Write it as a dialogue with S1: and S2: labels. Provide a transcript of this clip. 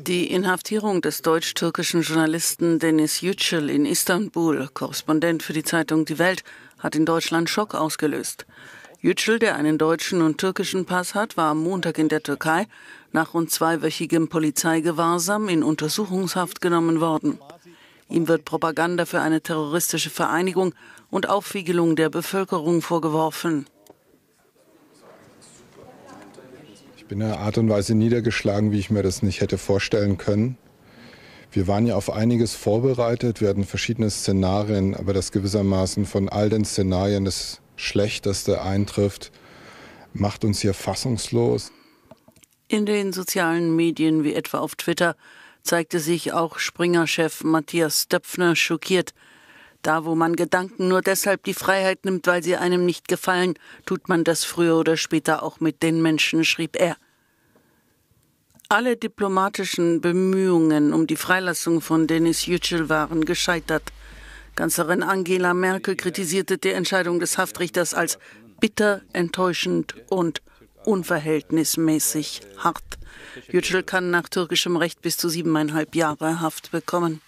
S1: Die Inhaftierung des deutsch-türkischen Journalisten Denis Yücel in Istanbul, Korrespondent für die Zeitung Die Welt, hat in Deutschland Schock ausgelöst. Yücel, der einen deutschen und türkischen Pass hat, war am Montag in der Türkei nach rund zweiwöchigem Polizeigewahrsam in Untersuchungshaft genommen worden. Ihm wird Propaganda für eine terroristische Vereinigung und Aufwiegelung der Bevölkerung vorgeworfen.
S2: in einer Art und Weise niedergeschlagen, wie ich mir das nicht hätte vorstellen können. Wir waren ja auf einiges vorbereitet, wir hatten verschiedene Szenarien, aber das gewissermaßen von all den Szenarien das Schlechteste eintrifft, macht uns hier fassungslos.
S1: In den sozialen Medien wie etwa auf Twitter zeigte sich auch Springer-Chef Matthias Döpfner schockiert, da, wo man Gedanken nur deshalb die Freiheit nimmt, weil sie einem nicht gefallen, tut man das früher oder später auch mit den Menschen, schrieb er. Alle diplomatischen Bemühungen um die Freilassung von Denis Yücel waren gescheitert. Kanzlerin Angela Merkel kritisierte die Entscheidung des Haftrichters als bitter, enttäuschend und unverhältnismäßig hart. Yücel kann nach türkischem Recht bis zu siebeneinhalb Jahre Haft bekommen.